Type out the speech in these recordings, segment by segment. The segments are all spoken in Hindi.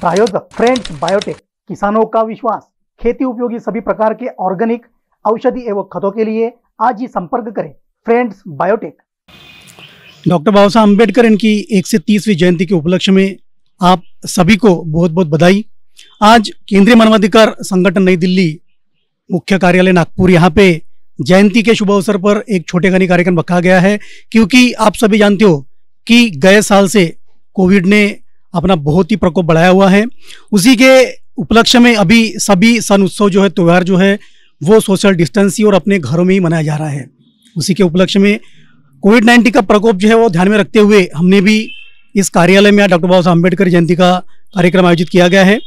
प्रायोजक फ्रेंड्स बायोटेक किसानों का विश्वास खेती उपयोगी सभी प्रकार के ऑर्गेनिक औषधि एवं खतों के लिए आज ही संपर्क करें फ्रेंड्स बायोटेक डॉक्टर बाबा साहब अम्बेडकर इनकी एक से तीसवीं जयंती के उपलक्ष्य में आप सभी को बहुत बहुत बधाई आज केंद्रीय मानवाधिकार संगठन नई दिल्ली मुख्य कार्यालय नागपुर यहाँ पे जयंती के शुभ अवसर पर एक छोटे खानी कार्यक्रम रखा गया है क्योंकि आप सभी जानते हो कि गए साल से कोविड ने अपना बहुत ही प्रकोप बढ़ाया हुआ है उसी के उपलक्ष्य में अभी सभी सन उत्सव जो है त्यौहार जो है वो सोशल डिस्टेंसिंग और अपने घरों में ही मनाया जा रहा है उसी के उपलक्ष्य में कोविड नाइन्टीन का प्रकोप जो है वो ध्यान में रखते हुए हमने भी इस कार्यालय में डॉक्टर बाबा साहब अम्बेडकर जयंती का कार्यक्रम आयोजित किया गया है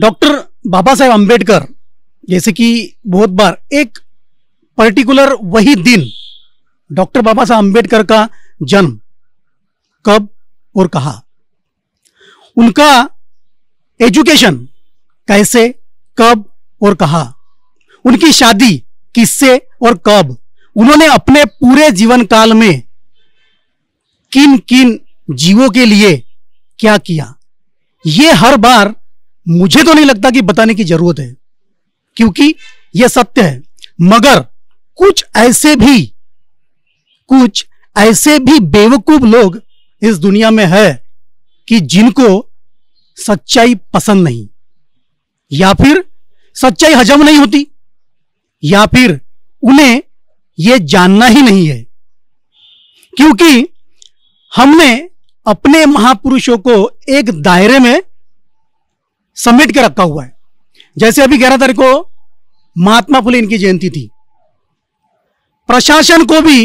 डॉक्टर बाबा साहेब अम्बेडकर जैसे कि बहुत बार एक पर्टिकुलर वही दिन डॉक्टर बाबा साहब अम्बेडकर का जन्म कब और कहा उनका एजुकेशन कैसे कब और कहा उनकी शादी किससे और कब उन्होंने अपने पूरे जीवन काल में किन किन जीवों के लिए क्या किया ये हर बार मुझे तो नहीं लगता कि बताने की जरूरत है क्योंकि यह सत्य है मगर कुछ ऐसे भी कुछ ऐसे भी बेवकूफ लोग इस दुनिया में है कि जिनको सच्चाई पसंद नहीं या फिर सच्चाई हजम नहीं होती या फिर उन्हें यह जानना ही नहीं है क्योंकि हमने अपने महापुरुषों को एक दायरे में समेट के रखा हुआ है जैसे अभी ग्यारह तारीख को महात्मा फुले इनकी जयंती थी प्रशासन को भी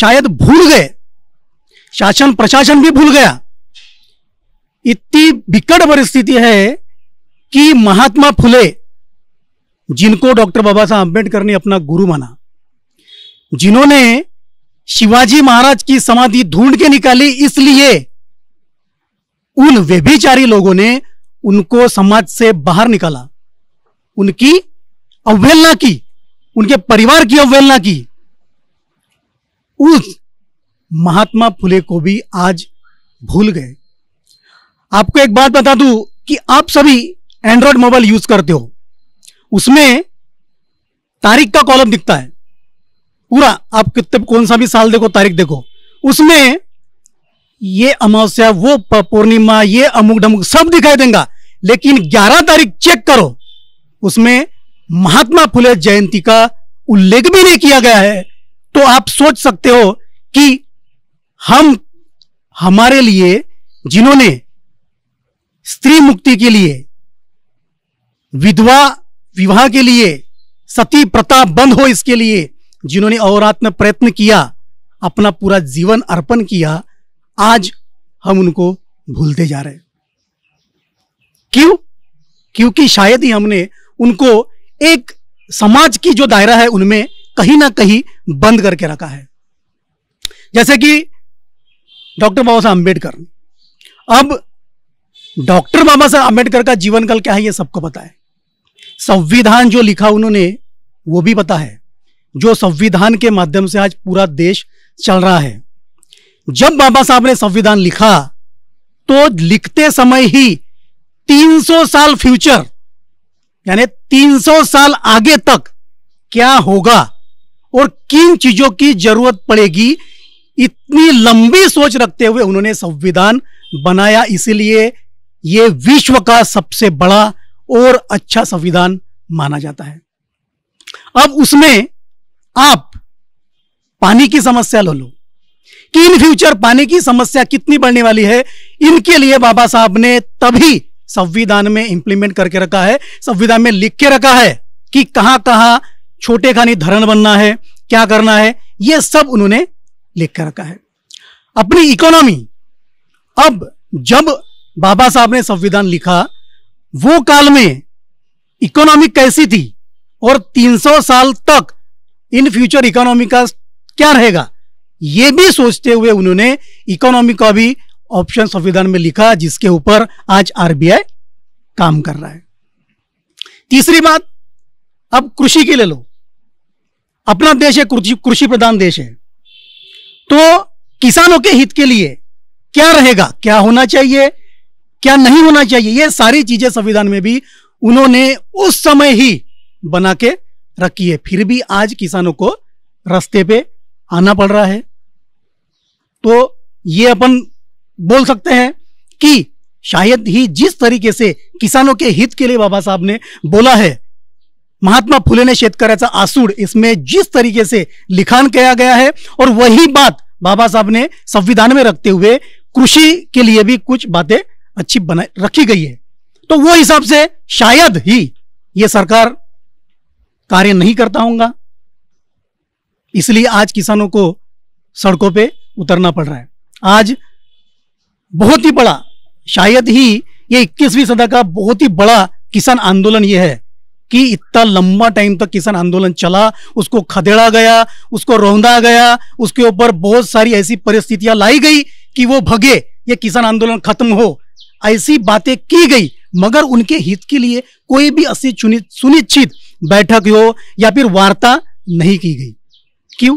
शायद भूल गए शासन प्रशासन भी भूल गया इतनी बिकट परिस्थिति है कि महात्मा फुले जिनको डॉक्टर बाबा साहब अम्बेडकर ने अपना गुरु माना जिन्होंने शिवाजी महाराज की समाधि ढूंढ के निकाली इसलिए उन व्यभिचारी लोगों ने उनको समाज से बाहर निकाला उनकी अवहेलना की उनके परिवार की अवहेलना की उस महात्मा फुले को भी आज भूल गए आपको एक बात बता दूं कि आप सभी एंड्रॉयड मोबाइल यूज करते हो उसमें तारीख का कॉलम दिखता है पूरा आप कितने कौन सा भी साल देखो तारीख देखो उसमें ये अमावस्या वो पूर्णिमा ये अमुक ढमुक सब दिखाई देगा लेकिन 11 तारीख चेक करो उसमें महात्मा फुले जयंती का उल्लेख भी नहीं किया गया है तो आप सोच सकते हो कि हम हमारे लिए जिन्होंने स्त्री मुक्ति के लिए विधवा विवाह के लिए सती प्रताप बंद हो इसके लिए जिन्होंने में प्रयत्न किया अपना पूरा जीवन अर्पण किया आज हम उनको भूलते जा रहे क्यों क्योंकि शायद ही हमने उनको एक समाज की जो दायरा है उनमें कहीं ना कहीं बंद करके रखा है जैसे कि डॉक्टर बाबा साहब अंबेडकर अब डॉक्टर बाबा साहब अम्बेडकर का जीवन काल क्या है ये सबको पता है संविधान जो लिखा उन्होंने वो भी पता है जो संविधान के माध्यम से आज पूरा देश चल रहा है जब बाबा साहब ने संविधान लिखा तो लिखते समय ही 300 साल फ्यूचर यानी 300 साल आगे तक क्या होगा और किन चीजों की जरूरत पड़ेगी इतनी लंबी सोच रखते हुए उन्होंने संविधान बनाया इसीलिए ये विश्व का सबसे बड़ा और अच्छा संविधान माना जाता है अब उसमें आप पानी की समस्या लो लो कि इन फ्यूचर पानी की समस्या कितनी बढ़ने वाली है इनके लिए बाबा साहब ने तभी संविधान में इंप्लीमेंट करके रखा है संविधान में लिख के रखा है कि कहां कहां छोटे खानी धरण बनना है क्या करना है यह सब उन्होंने लिख कर रखा है अपनी इकोनॉमी अब जब बाबा साहब ने संविधान लिखा वो काल में इकोनॉमी कैसी थी और 300 साल तक इन फ्यूचर इकोनॉमी का क्या रहेगा ये भी सोचते हुए उन्होंने इकोनॉमी का भी ऑप्शन संविधान में लिखा जिसके ऊपर आज आरबीआई काम कर रहा है तीसरी बात अब कृषि के ले लो अपना देश है कृषि प्रधान देश है तो किसानों के हित के लिए क्या रहेगा क्या होना चाहिए क्या नहीं होना चाहिए ये सारी चीजें संविधान में भी उन्होंने उस समय ही बना के रखी है फिर भी आज किसानों को रास्ते पे आना पड़ रहा है तो ये अपन बोल सकते हैं कि शायद ही जिस तरीके से किसानों के हित के लिए बाबा साहब ने बोला है महात्मा फुले ने शेतकऱ्याचा आसूड इसमें जिस तरीके से लिखान किया गया है और वही बात बाबा साहब ने संविधान में रखते हुए कृषि के लिए भी कुछ बातें अच्छी बनाई रखी गई है तो वो हिसाब से शायद ही ये सरकार कार्य नहीं करता होगा इसलिए आज किसानों को सड़कों पे उतरना पड़ रहा है आज बहुत ही बड़ा शायद ही ये 21वीं सदा का बहुत ही बड़ा किसान आंदोलन ये है कि इतना लंबा टाइम तक किसान आंदोलन चला उसको खदेड़ा गया उसको रौंदा गया उसके ऊपर बहुत सारी ऐसी परिस्थितियां लाई गई कि वो भगे ये किसान आंदोलन खत्म हो ऐसी बातें की गई मगर उनके हित के लिए कोई भी ऐसी सुनिश्चित बैठक हो या फिर वार्ता नहीं की गई क्यों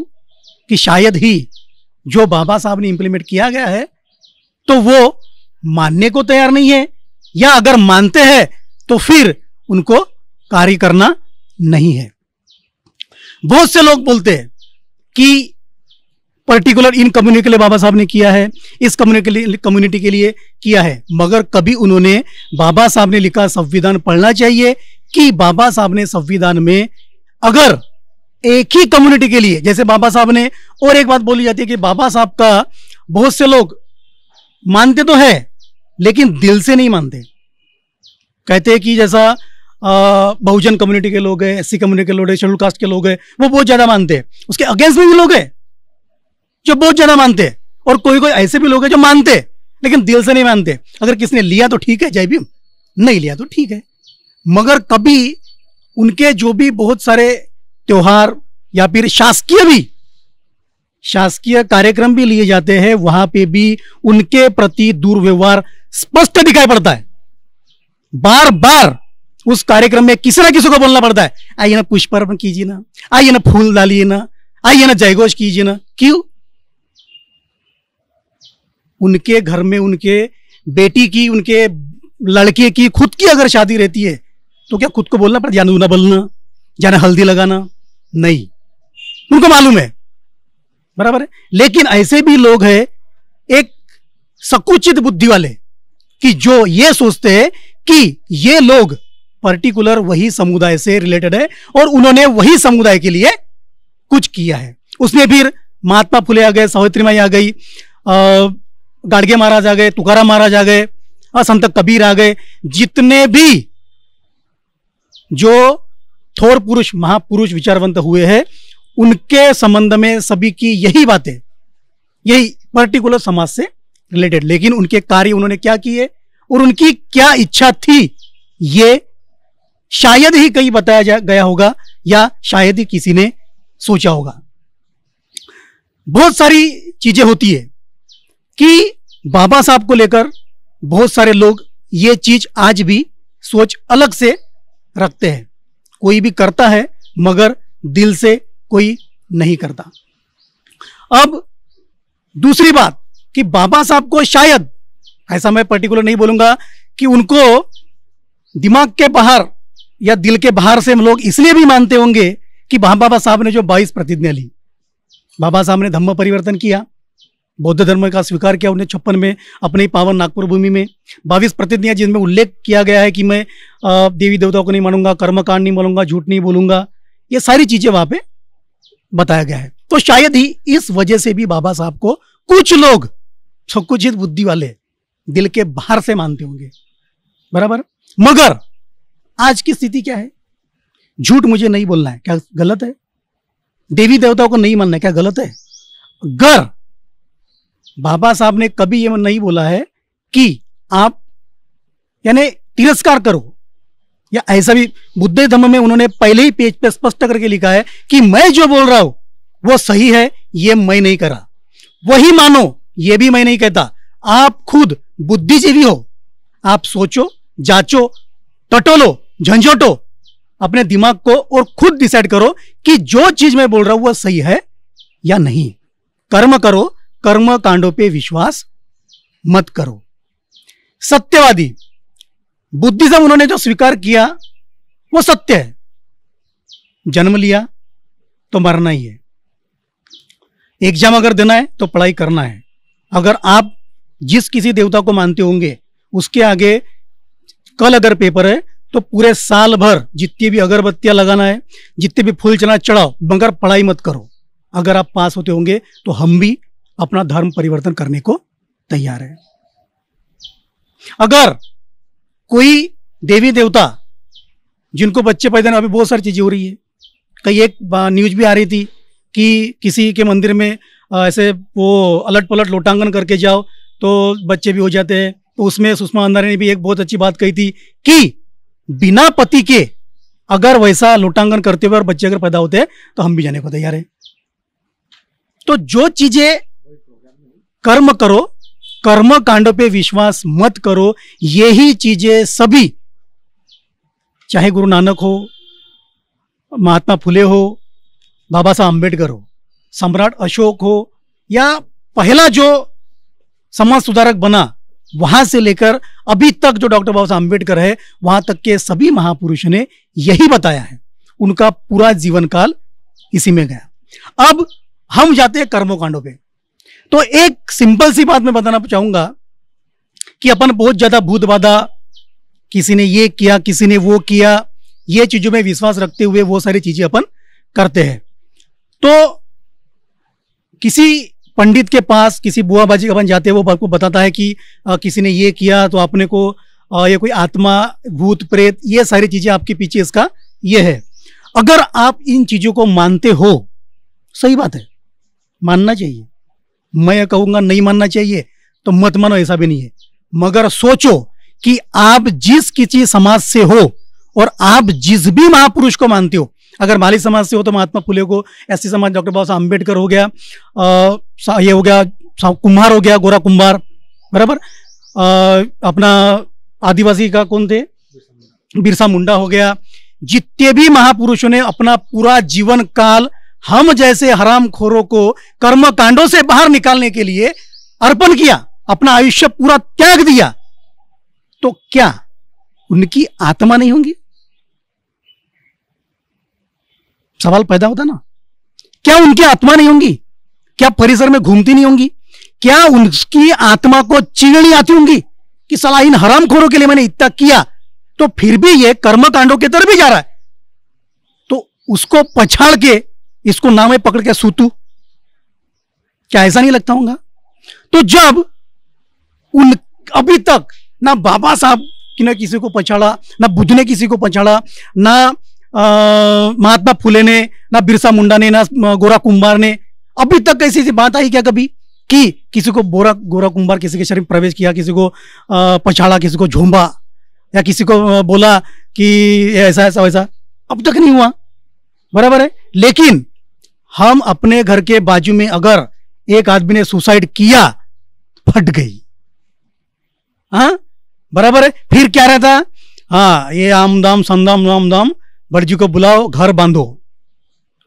कि शायद ही जो बाबा साहब ने इंप्लीमेंट किया गया है तो वो मानने को तैयार नहीं है या अगर मानते हैं तो फिर उनको कार्य करना नहीं है बहुत से लोग बोलते हैं कि पर्टिकुलर इन कम्युनिटी के लिए बाबा साहब ने किया है इस कम्युनिटी के लिए कम्युनिटी के लिए किया है मगर कभी उन्होंने बाबा साहब ने लिखा संविधान पढ़ना चाहिए कि बाबा साहब ने संविधान में अगर एक ही कम्युनिटी के लिए जैसे बाबा साहब ने और एक बात बोली जाती है कि बाबा साहब का बहुत से लोग मानते तो है लेकिन दिल से नहीं मानते कहते हैं कि जैसा बहुजन कम्युनिटी के लोग हैं एससी कम्युनिटी के लोग हैं शेड्यूल कास्ट के लोग हैं वो बहुत ज़्यादा मानते हैं उसके अगेंस्ट में भी लोग हैं जो बहुत ज्यादा मानते हैं और कोई कोई ऐसे भी लोग हैं जो मानते हैं लेकिन दिल से नहीं मानते अगर किसी ने लिया तो ठीक है जय भीम नहीं लिया तो ठीक है मगर कभी उनके जो भी बहुत सारे त्योहार या फिर शासकीय भी शासकीय कार्यक्रम भी लिए जाते हैं वहां पे भी उनके प्रति दुर्व्यवहार स्पष्ट दिखाई पड़ता है बार बार उस कार्यक्रम में किसी ना किसी को बोलना पड़ता है आइए ना पुष्पार्पण कीजिए ना आइए ना फूल डालिए ना आइए ना जयघोष कीजिए ना क्यों उनके घर में उनके बेटी की उनके लड़के की खुद की अगर शादी रहती है तो क्या खुद को बोलना पड़ता जाना दूना बोलना जाना हल्दी लगाना नहीं उनको मालूम है बराबर है लेकिन ऐसे भी लोग हैं एक सकुचित बुद्धि वाले कि जो ये सोचते हैं कि ये लोग पर्टिकुलर वही समुदाय से रिलेटेड है और उन्होंने वही समुदाय के लिए कुछ किया है उसने फिर महात्मा फुले आ गए सावित्री माई आ गई गाड़गे महाराज आ गए तुकाराम महाराज आ गए असंत कबीर आ गए जितने भी जो थोर पुरुष महापुरुष विचारवंत हुए हैं उनके संबंध में सभी की यही बातें यही पर्टिकुलर समाज से रिलेटेड लेकिन उनके कार्य उन्होंने क्या किए और उनकी क्या इच्छा थी ये शायद ही कहीं बताया जा गया होगा या शायद ही किसी ने सोचा होगा बहुत सारी चीजें होती है कि बाबा साहब को लेकर बहुत सारे लोग ये चीज आज भी सोच अलग से रखते हैं कोई भी करता है मगर दिल से कोई नहीं करता अब दूसरी बात कि बाबा साहब को शायद ऐसा मैं पर्टिकुलर नहीं बोलूंगा कि उनको दिमाग के बाहर या दिल के बाहर से हम लोग इसलिए भी मानते होंगे कि बाबा साहब ने जो बाईस प्रतिज्ञा ली बाबा साहब ने धम्म परिवर्तन किया बौद्ध धर्म का स्वीकार किया उन्हें छप्पन में अपनी पावन नागपुर भूमि में बाविस प्रतिज्ञा जिनमें उल्लेख किया गया है कि मैं देवी देवताओं को नहीं मानूंगा कर्मकांड नहीं बोलूंगा झूठ नहीं बोलूंगा ये सारी चीजें वहां पे बताया गया है तो शायद ही इस वजह से भी बाबा साहब को कुछ लोग संकुचित बुद्धि वाले दिल के बाहर से मानते होंगे बराबर मगर आज की स्थिति क्या है झूठ मुझे नहीं बोलना है क्या गलत है देवी देवताओं को नहीं मानना है क्या गलत है गर बाबा साहब ने कभी ये नहीं बोला है कि आप यानी तिरस्कार करो या ऐसा भी बुद्ध धर्म में उन्होंने पहले ही पेज पे स्पष्ट करके लिखा है कि मैं जो बोल रहा हूं वो सही है ये मैं नहीं करा वही मानो ये भी मैं नहीं कहता आप खुद बुद्धिजीवी हो आप सोचो जांचो टटोलो झंझोटो अपने दिमाग को और खुद डिसाइड करो कि जो चीज मैं बोल रहा हूं वह सही है या नहीं कर्म करो कर्म कांडों पे विश्वास मत करो सत्यवादी बुद्धिज्म उन्होंने जो स्वीकार किया वो सत्य है जन्म लिया तो मरना ही है एग्जाम अगर देना है तो पढ़ाई करना है अगर आप जिस किसी देवता को मानते होंगे उसके आगे कल अगर पेपर है तो पूरे साल भर जितनी भी अगरबत्तियां लगाना है जितने भी फूल चना चढ़ाओ मगर पढ़ाई मत करो अगर आप पास होते होंगे तो हम भी अपना धर्म परिवर्तन करने को तैयार है अगर कोई देवी देवता जिनको बच्चे पैदा अभी बहुत सारी चीज़ें हो रही है कई एक न्यूज भी आ रही थी कि किसी के मंदिर में ऐसे वो अलट पलट लोटांगन करके जाओ तो बच्चे भी हो जाते हैं तो उसमें सुषमा अंधारे ने भी एक बहुत अच्छी बात कही थी कि बिना पति के अगर वैसा लोटांगन करते हुए और बच्चे अगर पैदा होते हैं तो हम भी जाने को तैयार हैं तो जो चीज़ें कर्म करो कर्म कांड पे विश्वास मत करो यही चीजें सभी चाहे गुरु नानक हो महात्मा फुले हो बाबा साहब आम्बेडकर हो सम्राट अशोक हो या पहला जो समाज सुधारक बना वहां से लेकर अभी तक जो डॉक्टर बाबा साहब आम्बेडकर है वहां तक के सभी महापुरुषों ने यही बताया है उनका पूरा जीवन काल इसी में गया अब हम जाते हैं कर्मकांडों पे तो एक सिंपल सी बात मैं बताना चाहूंगा कि अपन बहुत ज्यादा भूत बाधा किसी ने ये किया किसी ने वो किया ये चीजों में विश्वास रखते हुए वो सारी चीजें अपन करते हैं तो किसी पंडित के पास किसी बुआ बाजी अपन जाते हैं वो आपको बताता है कि आ, किसी ने ये किया तो आपने को आ, ये कोई आत्मा भूत प्रेत ये सारी चीजें आपके पीछे इसका ये है अगर आप इन चीजों को मानते हो सही बात है मानना चाहिए मैं कहूंगा नहीं मानना चाहिए तो मत मानो ऐसा भी नहीं है मगर सोचो कि आप जिस किसी समाज से हो और आप जिस भी महापुरुष को मानते हो अगर माली समाज से हो तो महात्मा फुले को ऐसी समाज डॉक्टर बाबा साहब अम्बेडकर हो गया आ, ये हो गया कुम्हार हो गया गोरा कुम्हार बराबर अपना आदिवासी का कौन थे बिरसा मुंडा हो गया जितने भी महापुरुषों ने अपना पूरा जीवन काल हम जैसे हराम खोरों को कर्म कांडों से बाहर निकालने के लिए अर्पण किया अपना आयुष्य पूरा त्याग दिया तो क्या उनकी आत्मा नहीं होंगी सवाल पैदा होता ना क्या उनकी आत्मा नहीं होंगी क्या परिसर में घूमती नहीं होंगी क्या उनकी आत्मा को चीड़नी आती होंगी कि सलाह इन हराम खोरों के लिए मैंने इतना किया तो फिर भी ये कर्मकांडों के तरफ भी जा रहा है तो उसको पछाड़ के इसको ना मैं पकड़ के सूतू क्या ऐसा नहीं लगता होगा तो जब उन अभी तक ना बाबा साहब कि ना किसी को पछाड़ा ना बुद्ध ने किसी को पछाड़ा ना महात्मा फुले ने ना बिरसा मुंडा ने ना गोरा कुंभार ने अभी तक ऐसी ऐसी बात आई क्या कभी कि किसी को बोरा गोरा कुंभार किसी के शरीर में प्रवेश किया किसी को पछाड़ा किसी को झोंबा या किसी को बोला कि ऐसा ऐसा वैसा अब तक नहीं हुआ बराबर है लेकिन हम अपने घर के बाजू में अगर एक आदमी ने सुसाइड किया फट गई हाँ बराबर है फिर क्या रहता हाँ ये आमदाम संदाम आमदाम बड़जी को बुलाओ घर बांधो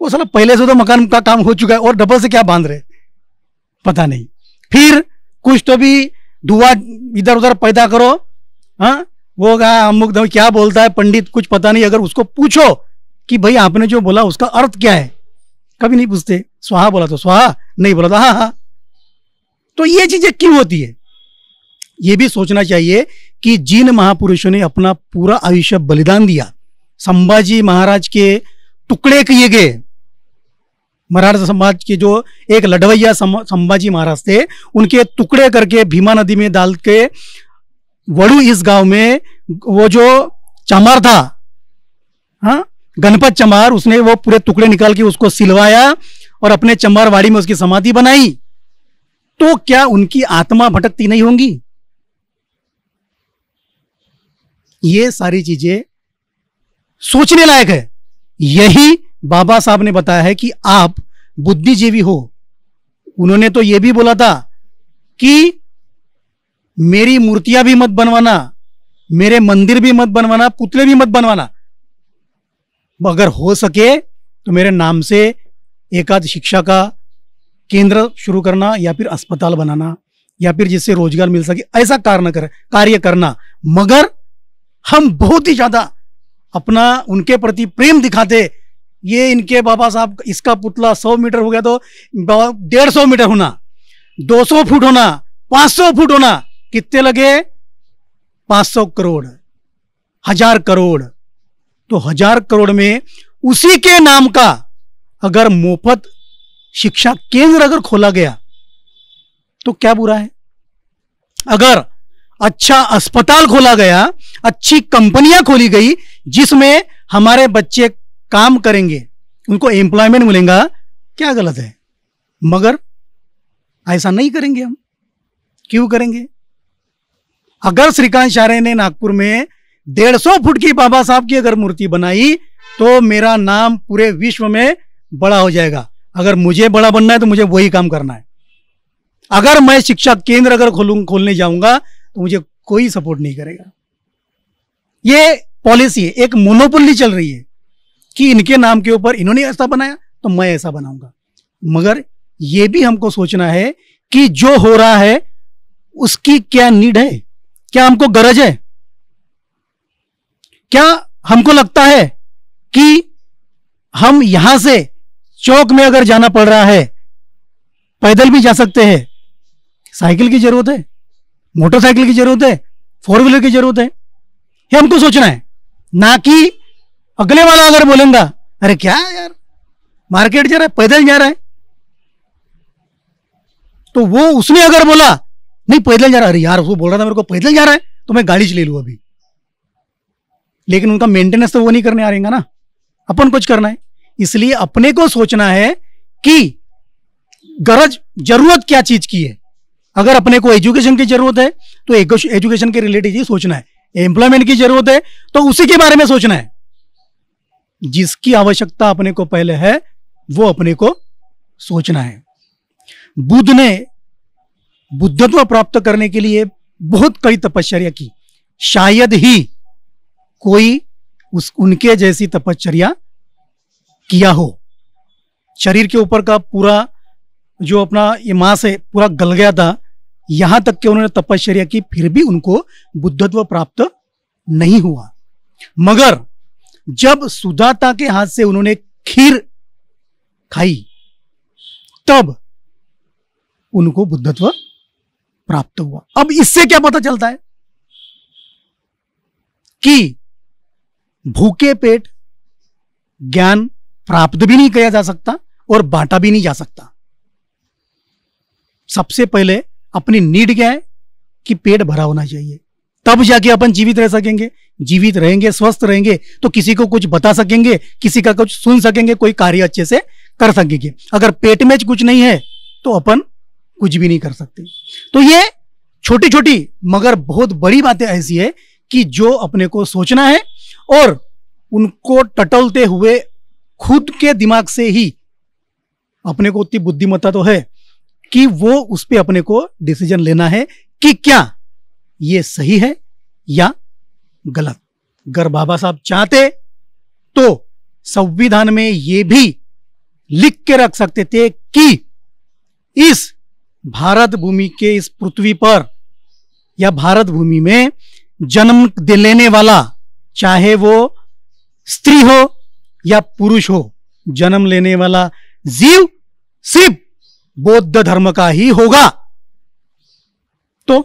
वो साला पहले से तो मकान का काम हो चुका है और डबल से क्या बांध रहे पता नहीं फिर कुछ तो भी दुआ इधर उधर पैदा करो हाँ वो कहा अमुक क्या बोलता है पंडित कुछ पता नहीं अगर उसको पूछो कि भाई आपने जो बोला उसका अर्थ क्या है कभी नहीं पूछते स्वाहा बोला तो स्वाहा नहीं बोला तो हा हा तो ये चीजें क्यों होती है ये भी सोचना चाहिए कि जिन महापुरुषों ने अपना पूरा आयुष्य बलिदान दिया संभाजी महाराज के टुकड़े किए गए मराठा समाज के जो एक लडवैया संभाजी महाराज थे उनके टुकड़े करके भीमा नदी में डाल के वड़ू इस गांव में वो जो चमार था हाँ गणपत चमार उसने वो पूरे टुकड़े निकाल के उसको सिलवाया और अपने चंबारवाड़ी में उसकी समाधि बनाई तो क्या उनकी आत्मा भटकती नहीं होंगी ये सारी चीजें सोचने लायक है यही बाबा साहब ने बताया है कि आप बुद्धिजीवी हो उन्होंने तो यह भी बोला था कि मेरी मूर्तियां भी मत बनवाना मेरे मंदिर भी मत बनवाना पुतले भी मत बनवाना अगर हो सके तो मेरे नाम से एकाध शिक्षा का केंद्र शुरू करना या फिर अस्पताल बनाना या फिर जिससे रोजगार मिल सके ऐसा कारण कर कार्य करना मगर हम बहुत ही ज्यादा अपना उनके प्रति प्रेम दिखाते ये इनके बाबा साहब इसका पुतला सौ मीटर हो गया तो डेढ़ सौ मीटर होना दो सौ फुट होना पांच सौ फुट होना कितने लगे पांच सौ करोड़ हजार करोड़ तो हजार करोड़ में उसी के नाम का अगर मोफत शिक्षा केंद्र अगर खोला गया तो क्या बुरा है अगर अच्छा अस्पताल खोला गया अच्छी कंपनियां खोली गई जिसमें हमारे बच्चे काम करेंगे उनको एम्प्लॉयमेंट मिलेगा क्या गलत है मगर ऐसा नहीं करेंगे हम क्यों करेंगे अगर श्रीकांत शारे ने नागपुर में डेढ़ सौ फुट की बाबा साहब की अगर मूर्ति बनाई तो मेरा नाम पूरे विश्व में बड़ा हो जाएगा अगर मुझे बड़ा बनना है तो मुझे वही काम करना है अगर मैं शिक्षा केंद्र अगर खोलूँ खोलने जाऊंगा तो मुझे कोई सपोर्ट नहीं करेगा ये पॉलिसी है एक मोनोपोली चल रही है कि इनके नाम के ऊपर इन्होंने ऐसा बनाया तो मैं ऐसा बनाऊंगा मगर ये भी हमको सोचना है कि जो हो रहा है उसकी क्या नीड है क्या हमको गरज है क्या हमको लगता है कि हम यहां से चौक में अगर जाना पड़ रहा है पैदल भी जा सकते हैं साइकिल की जरूरत है मोटरसाइकिल की जरूरत है फोर व्हीलर की जरूरत है ये हमको सोचना है ना कि अगले वाला अगर बोलेगा अरे क्या यार मार्केट जा रहा है पैदल जा रहा है तो वो उसने अगर बोला नहीं पैदल जा रहा अरे यार वो बोल रहा था मेरे को पैदल जा रहा है तो मैं गाड़ी चले लू अभी लेकिन उनका मेंटेनेंस तो वो नहीं करने आ रहेगा ना अपन कुछ करना है इसलिए अपने को सोचना है कि गरज जरूरत क्या चीज की है अगर अपने को एजुकेशन की जरूरत है तो एजुकेशन के रिलेटेड ही सोचना है एम्प्लॉयमेंट की जरूरत है तो उसी के बारे में सोचना है जिसकी आवश्यकता अपने को पहले है वो अपने को सोचना है बुद्ध ने बुद्धत्व प्राप्त करने के लिए बहुत कई तपस्या की शायद ही कोई उस उनके जैसी तपश्चर्या किया हो शरीर के ऊपर का पूरा जो अपना ये मांस है पूरा गल गया था यहां तक कि उन्होंने तपश्चर्या की फिर भी उनको बुद्धत्व प्राप्त नहीं हुआ मगर जब सुदाता के हाथ से उन्होंने खीर खाई तब उनको बुद्धत्व प्राप्त हुआ अब इससे क्या पता चलता है कि भूखे पेट ज्ञान प्राप्त भी नहीं किया जा सकता और बांटा भी नहीं जा सकता सबसे पहले अपनी नीड क्या है कि पेट भरा होना चाहिए तब जाके अपन जीवित रह सकेंगे जीवित रहेंगे स्वस्थ रहेंगे तो किसी को कुछ बता सकेंगे किसी का कुछ सुन सकेंगे कोई कार्य अच्छे से कर सकेंगे अगर पेट में कुछ नहीं है तो अपन कुछ भी नहीं कर सकते तो ये छोटी छोटी मगर बहुत बड़ी बातें ऐसी है कि जो अपने को सोचना है और उनको टटलते हुए खुद के दिमाग से ही अपने को उतनी बुद्धिमत्ता तो है कि वो उस पर अपने को डिसीजन लेना है कि क्या ये सही है या गलत अगर बाबा साहब चाहते तो संविधान में ये भी लिख के रख सकते थे कि इस भारत भूमि के इस पृथ्वी पर या भारत भूमि में जन्म लेने वाला चाहे वो स्त्री हो या पुरुष हो जन्म लेने वाला जीव सिर्फ बौद्ध धर्म का ही होगा तो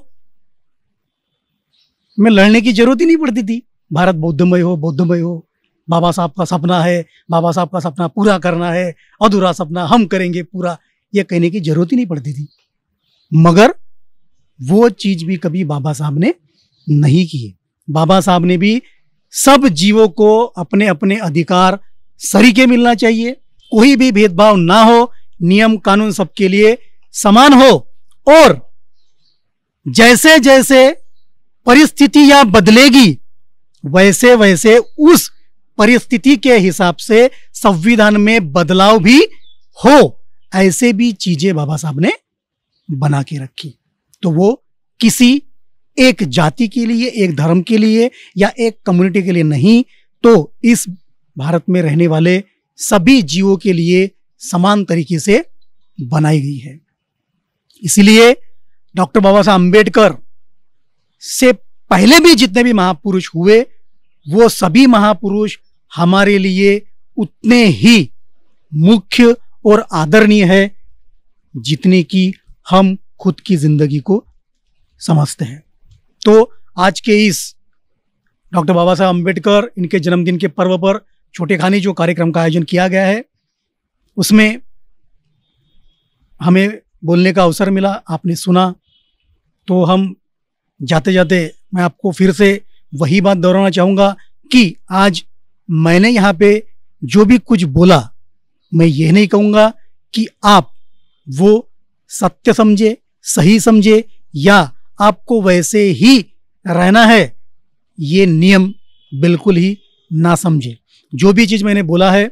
में लड़ने की जरूरत ही नहीं पड़ती थी भारत बौद्धमय हो बौद्धमय हो बाबा साहब का सपना है बाबा साहब का सपना पूरा करना है अधूरा सपना हम करेंगे पूरा ये कहने की जरूरत ही नहीं पड़ती थी मगर वो चीज भी कभी बाबा साहब ने नहीं की है बाबा साहब ने भी सब जीवों को अपने अपने अधिकार सरीके मिलना चाहिए कोई भी भेदभाव ना हो नियम कानून सबके लिए समान हो और जैसे जैसे परिस्थितियां बदलेगी वैसे वैसे उस परिस्थिति के हिसाब से संविधान में बदलाव भी हो ऐसे भी चीजें बाबा साहब ने बना के रखी तो वो किसी एक जाति के लिए एक धर्म के लिए या एक कम्युनिटी के लिए नहीं तो इस भारत में रहने वाले सभी जीवों के लिए समान तरीके से बनाई गई है इसीलिए डॉक्टर बाबा साहब अम्बेडकर से पहले भी जितने भी महापुरुष हुए वो सभी महापुरुष हमारे लिए उतने ही मुख्य और आदरणीय है जितने की हम खुद की जिंदगी को समझते हैं तो आज के इस डॉक्टर बाबा साहब अम्बेडकर इनके जन्मदिन के पर्व पर छोटे खाने जो कार्यक्रम का आयोजन किया गया है उसमें हमें बोलने का अवसर मिला आपने सुना तो हम जाते जाते मैं आपको फिर से वही बात दोहराना चाहूँगा कि आज मैंने यहाँ पे जो भी कुछ बोला मैं ये नहीं कहूँगा कि आप वो सत्य समझे सही समझे या आपको वैसे ही रहना है ये नियम बिल्कुल ही ना समझे जो भी चीज़ मैंने बोला है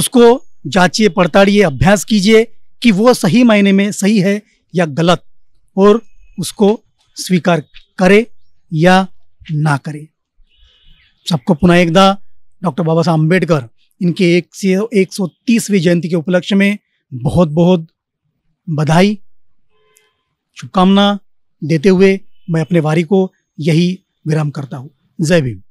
उसको जांचिए पड़ताड़िए अभ्यास कीजिए कि वो सही मायने में सही है या गलत और उसको स्वीकार करे या ना करे सबको पुनः एकदा डॉक्टर बाबा साहब अम्बेडकर इनके एक से एक सौ तीसवीं जयंती के उपलक्ष्य में बहुत बहुत बधाई शुभकामना देते हुए मैं अपने वारी को यही विराम करता हूँ जय भीम